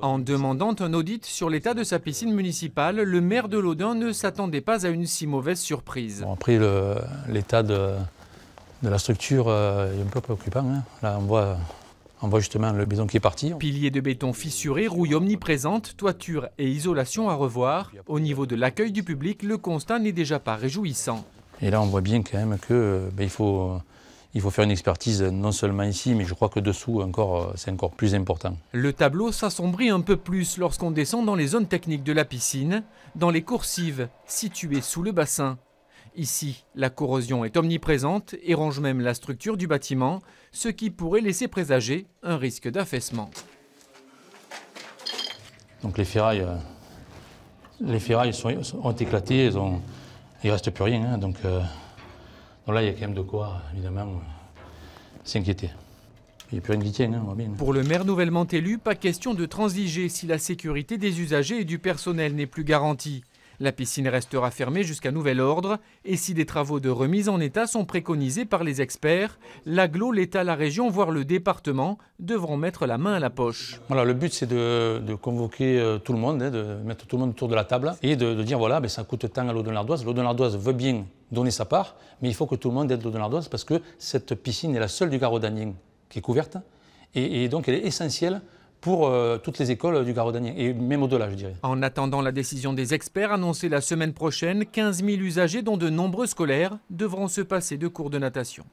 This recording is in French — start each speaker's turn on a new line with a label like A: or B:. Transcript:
A: En demandant un audit sur l'état de sa piscine municipale, le maire de Laudun ne s'attendait pas à
B: une si mauvaise surprise. après, l'état de, la structure euh, est un peu préoccupant. Hein. Là, on voit justement le béton qui est parti. Piliers de béton fissurés,
A: rouille omniprésente, toiture et isolation à revoir. Au niveau de l'accueil du public, le constat n'est déjà pas réjouissant.
B: Et là, on voit bien quand même qu'il euh, ben, il faut, il faut faire une expertise non seulement ici, mais je crois que dessous, encore, euh, c'est encore plus important. Le tableau
A: s'assombrit un peu plus lorsqu'on descend dans les zones techniques de la piscine, dans les coursives situées sous le bassin. Ici, la corrosion est omniprésente et range même la structure du bâtiment, ce qui pourrait laisser présager un risque d'affaissement.
B: Donc les ferrailles, euh, les ont éclaté, ont, il ne reste plus rien. Hein, donc, euh, là, il y a quand même de quoi, évidemment, euh, s'inquiéter. Il n'y a plus rien qui tient, on hein, bien. Pour
A: le maire nouvellement élu, pas question de transiger si la sécurité des usagers et du personnel n'est plus garantie. La piscine restera fermée jusqu'à nouvel ordre et si des travaux de remise en état sont préconisés par les experts, l'aglo, l'État, la région, voire le département devront mettre la main à la poche.
B: Voilà, le but c'est de, convoquer euh, tout le monde, hein, de mettre tout le monde autour de la table et de, dire voilà, mais ben, ça coûte tant à l'eau de l'ardoise. L'eau de l'ardoise veut bien donner sa part, mais il faut que tout le monde aide l'eau de l'ardoise parce que cette piscine est la seule du Garodanien qui est couverte et donc elle est essentielle pour euh, toutes les écoles du Garodanien, et même au-delà, je dirais. En attendant la décision des experts annoncée la semaine prochaine, 15
A: 000 usagers, dont de nombreux scolaires, devront se passer de cours de natation.